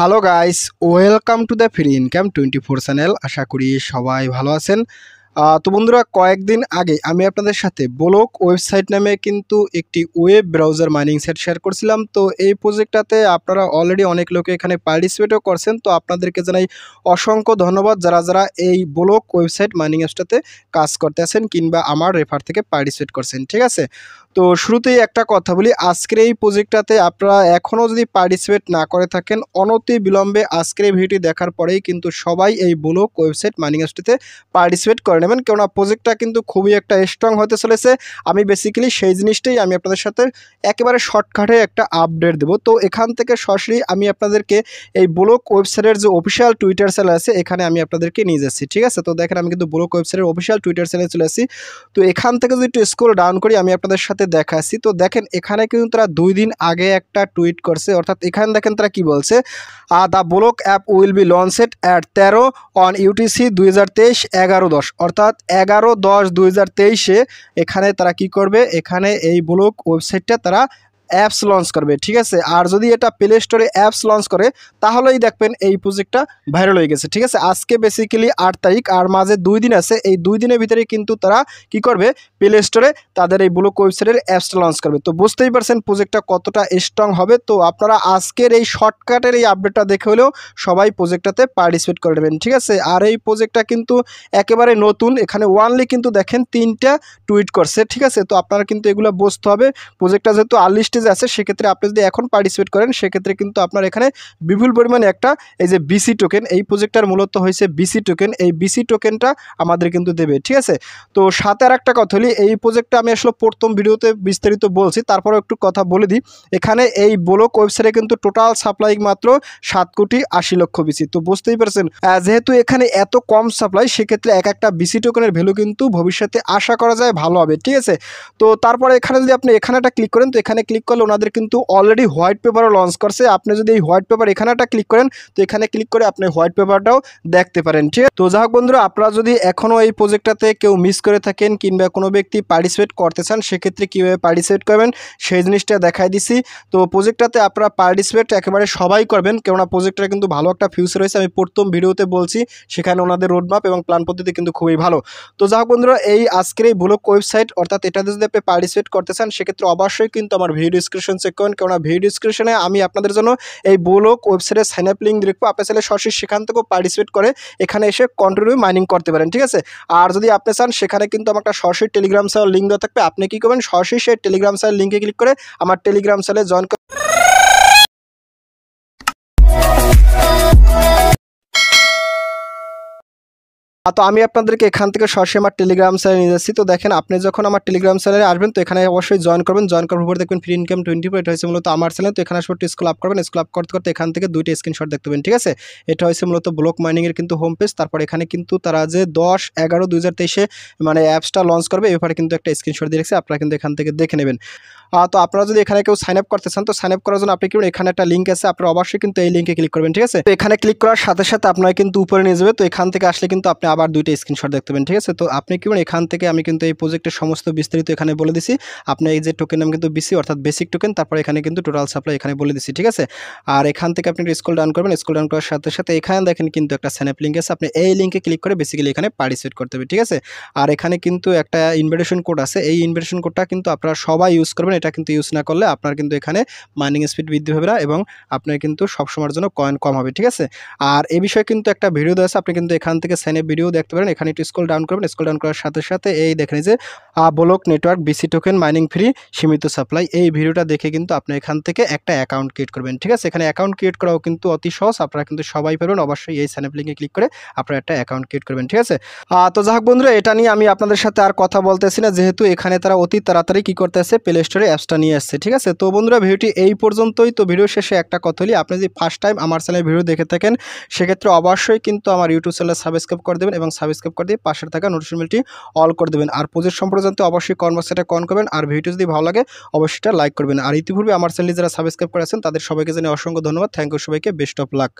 hello guys welcome to the free income twenty four channel আশা করি সবাই ভালো আছেন তো বন্ধুরা কয়েকদিন আগে আমি আপনাদের সাথে ব্লক ওয়েবসাইট নামে কিন্তু একটি web browser mining set share করছিলাম তো এই প্রজেক্টটাতে আপনারা অলরেডি অনেক লোকে এখানে পার্টিসিপেটও করছেন তো আপনাদেরকে জানাই অসংখ্য ধন্যবাদ যারা যারা এই ব্লক ওয়েবসাইট মাইনিং অ্যাপসটাতে কাজ করতে আছেন কিংবা আমার রেফার থেকে পার্টিসিপেট করছেন ঠিক আছে তো শুরুতেই একটা কথা বলি আজকের এই প্রজেক্টটাতে আপনারা এখনও যদি পার্টিসিপেট না করে থাকেন অনতি বিলম্বে আজকের এই ভিডিওটি দেখার পরেই কিন্তু সবাই এই ব্লক ওয়েবসাইট মাইনিং এসটিতে পার্টিসিপেট করে নেবেন কেননা প্রজেক্টটা কিন্তু খুবই একটা স্ট্রং হতে চলেছে আমি বেসিক্যালি সেই জিনিসটাই আমি আপনাদের সাথে একেবারে শর্টকাটে একটা আপডেট দেবো তো এখান থেকে সরাসরি আমি আপনাদেরকে এই ব্লক ওয়েবসাইটের যে অফিসিয়াল টুইটার সেল আছে এখানে আমি আপনাদেরকে নিয়ে যাচ্ছি ঠিক আছে তো দেখেন আমি কিন্তু ব্লক ওয়েবসাইটের অফিসিয়াল টুইটার সেলে চলে আসি তো এখান থেকে যদি একটু স্কোর ডাউন করি আমি আপনাদের সাথে দেখাচ্ছি তো দেখেন এখানে কিন্তু তারা দুই দিন আগে একটা টুইট করছে অর্থাৎ এখানে দেখেন তারা কি বলছে the block app will be launched at তেরো অন ইউটিসি দুই হাজার তেইশ এগারো দশ অর্থাৎ এগারো দশ দুই হাজার তেইশে এখানে তারা কি করবে এখানে এই ব্লক ওয়েবসাইটটা তারা অ্যাপস লঞ্চ করবে ঠিক আছে আর যদি এটা প্লে স্টোরে অ্যাপস লঞ্চ করে তাহলেই দেখবেন এই প্রজেক্টটা ভাইরাল হয়ে গেছে ঠিক আছে আজকে বেসিক্যালি আট তারিখ আর মাঝে দুই দিন আছে এই দুই দিনের ভিতরে কিন্তু তারা কি করবে প্লে স্টোরে তাদের এই ব্লক ওয়েবসাইটের অ্যাপসটা লঞ্চ করবে তো বুঝতেই পারছেন প্রজেক্টটা কতটা স্ট্রং হবে তো আপনারা আজকের এই শর্টকাটের এই আপডেটটা দেখে হলেও সবাই প্রজেক্টটাতে পার্টিসিপেট করে নেবেন ঠিক আছে আর এই প্রজেক্টটা কিন্তু একেবারে নতুন এখানে ওয়ানলি কিন্তু দেখেন তিনটা টুইট করছে ঠিক আছে তো আপনারা কিন্তু এগুলো বুঝতে হবে প্রজেক্টটা যেহেতু আর্লিস্ট স্টেজ আছে সেক্ষেত্রে আপনি যদি এখন পার্টিসিপেট করেন সেক্ষেত্রে কিন্তু আপনার এখানে বিপুল পরিমাণে একটা এই যে বিসি টোকেন এই প্রজেক্টটার মূলত হয়েছে বিসি টোকেন এই বিসি টোকেনটা আমাদের কিন্তু দেবে ঠিক আছে তো সাথে আর একটা কথা হলি এই প্রজেক্টটা আমি আসলে প্রথম ভিডিওতে বিস্তারিত বলছি তারপরে একটু কথা বলে দিই এখানে এই ব্লক ওয়েবসাইটে কিন্তু টোটাল সাপ্লাই মাত্র সাত কোটি আশি লক্ষ বিসি তো বুঝতেই পারছেন যেহেতু এখানে এত কম সাপ্লাই সেক্ষেত্রে এক একটা বিসি টোকেনের ভ্যালু কিন্তু ভবিষ্যতে আশা করা যায় ভালো হবে ঠিক আছে তো তারপরে এখানে যদি আপনি এখানে একটা ক্লিক করেন তো এখানে ক্লিক করলে ওনাদের কিন্তু অলরেডি হোয়াইট পেপারও লঞ্চ করছে আপনি যদি এই হোয়াইট পেপার এখানে একটা ক্লিক করেন তো এখানে ক্লিক করে আপনি হোয়াইট পেপারটাও দেখতে পারেন ঠিক তো যাই হোক বন্ধুরা আপনারা যদি এখনও এই প্রজেক্টটাতে কেউ মিস করে থাকেন কিংবা কোনো ব্যক্তি পার্টিসিপেট করতে চান সেক্ষেত্রে কীভাবে পার্টিসিপেট করবেন সেই জিনিসটা দেখাই দিছি তো প্রজেক্টটাতে আপনারা পার্টিসিপেট একেবারে সবাই করবেন কেননা প্রজেক্টটা কিন্তু ভালো একটা ফিউচার রয়েছে আমি প্রথম ভিডিওতে বলছি সেখানে ওনাদের রোডম্যাপ এবং প্ল্যান পদ্ধতি কিন্তু খুবই ভালো তো যাই হোক বন্ধুরা এই আজকের এই ব্লক ওয়েবসাইট অর্থাৎ এটাতে যদি আপনি পার্টিসিপেট করতে চান সেক্ষেত্রে অবশ্যই কিন্তু আমার ভিডিও ডিসক্রিপশন চেক করুন কেননা ভিডিও ডিসক্রিপশনে আমি আপনাদের জন্য এই বোলক ওয়েবসাইটের সাইন আপ লিঙ্ক দেখবো আপনার চাইলে সরাসরি সেখান থেকেও পার্টিসিপেট করে এখানে এসে কন্টিনিউ মাইনিং করতে পারেন ঠিক আছে আর যদি আপনি চান সেখানে কিন্তু আমার একটা সরাসরি টেলিগ্রাম সেলের লিঙ্ক দেওয়া থাকবে আপনি কী করবেন সরাসরি সেই টেলিগ্রাম সেলের লিঙ্কে ক্লিক করে আমার টেলিগ্রাম সেলে জয়েন তো আমি আপনাদেরকে এখান থেকে সরাসরি আমার টেলিগ্রাম চ্যানেলে নিয়ে যাচ্ছি তো দেখেন আপনি যখন আমার টেলিগ্রাম চ্যানেলে আসবেন তো এখানে অবশ্যই জয়েন করবেন জয়েন করার পর দেখবেন ফ্রি ইনকাম টোয়েন্টি ফোর এটা হয়েছে মূলত আমার চ্যানেল তো এখানে আসবো স্কুল আপ করবেন স্কুল আপ করতে করতে এখান থেকে দুইটা স্ক্রিনশট দেখতে পাবেন ঠিক আছে এটা হয়েছে মূলত ব্লক মাইনিংয়ের কিন্তু হোম পেজ তারপর এখানে কিন্তু তারা যে দশ এগারো দুই মানে অ্যাপসটা লঞ্চ করবে এবারে কিন্তু একটা স্ক্রিনশট দিয়ে রেখেছে আপনারা কিন্তু এখান থেকে দেখে নেবেন তো আপনারা যদি এখানে কেউ সাইন আপ করতে চান তো সাইন আপ করার জন্য আপনি কিন্তু এখানে একটা লিঙ্ক আছে আপনারা অবশ্যই কিন্তু এই লিঙ্কে ক্লিক করবেন ঠিক আছে তো এখানে ক্লিক করার সাথে সাথে আপনারা কিন্তু উপরে নিয়ে যাবে তো এখান থেকে আসলে কিন্তু আপনি আবার দুইটা স্ক্রিনশট দেখতে পাবেন ঠিক আছে তো আপনি কি এখান থেকে আমি কিন্তু এই প্রজেক্টের সমস্ত বিস্তারিত এখানে বলে দিছি আপনার এই যে টোকেন নাম কিন্তু বিসি অর্থাৎ বেসিক টোকেন তারপর এখানে কিন্তু টোটাল সাপ্লাই এখানে বলে দিছি ঠিক আছে আর এখান থেকে আপনি স্কুল ডাউন করবেন স্কুল ডাউন করার সাথে সাথে এখানে দেখেন কিন্তু একটা স্যানাপ লিঙ্ক আছে আপনি এই লিঙ্কে ক্লিক করে বেসিক্যালি এখানে পার্টিসিপেট করতে হবে ঠিক আছে আর এখানে কিন্তু একটা ইনভাইটেশন কোড আছে এই ইনভাইটেশন কোডটা কিন্তু আপনারা সবাই ইউজ করবেন এটা কিন্তু ইউজ না করলে আপনার কিন্তু এখানে মাইনিং স্পিড বৃদ্ধি হবে না এবং আপনার কিন্তু সবসময়ের জন্য কয়েন কম হবে ঠিক আছে আর এ বিষয়ে কিন্তু একটা ভিডিও দেওয়া আছে আপনি কিন্তু এখান থেকে সাইন ভিডিও ভিউ দেখতে পারেন এখানে একটু স্কুল ডাউন করবেন স্কুল ডাউন করার সাথে সাথে এই দেখেন যে block network BC token mining free সীমিত সাপ্লাই এই ভিডিওটা দেখে কিন্তু আপনি এখান থেকে একটা অ্যাকাউন্ট ক্রিয়েট করবেন ঠিক আছে এখানে অ্যাকাউন্ট ক্রিয়েট করাও কিন্তু অতি সহজ আপনারা কিন্তু সবাই পারবেন অবশ্যই এই স্যানেপ লিঙ্কে ক্লিক করে আপনারা একটা অ্যাকাউন্ট ক্রিয়েট করবেন ঠিক আছে তো যাক বন্ধুরা এটা নিয়ে আমি আপনাদের সাথে আর কথা বলতেছি না যেহেতু এখানে তারা অতি তাড়াতাড়ি কী করতে প্লে স্টোরে অ্যাপসটা নিয়ে আসছে ঠিক আছে তো বন্ধুরা ভিডিওটি এই পর্যন্তই তো ভিডিও শেষে একটা কথা হলি আপনি যদি ফার্স্ট টাইম আমার চ্যানেল ভিডিও দেখে থাকেন সেক্ষেত্রে অবশ্যই কিন্তু আমার ইউটিউব চ্যানেল সাবস্ক্রাইব করে দেবেন এবং সাবস্ক্রাইব করে দিয়ে পাশে থাকা নোটিফিকেশন বেলটি অল করে দেবেন আর প্রজেক্ট সম্পর্কে জানতে অবশ্যই কনভার্সটা কন করবেন আর ভিডিও যদি ভালো লাগে অবশ্যই এটা লাইক করবেন আর ইতিপূর্বে আমার চ্যানেলে যারা সাবস্ক্রাইব করে আছেন তাদের সবাইকে জানিয়ে অসংখ্য ধন্যবাদ থ্যাংক ইউ সবাইকে বেস্ট অফ লাক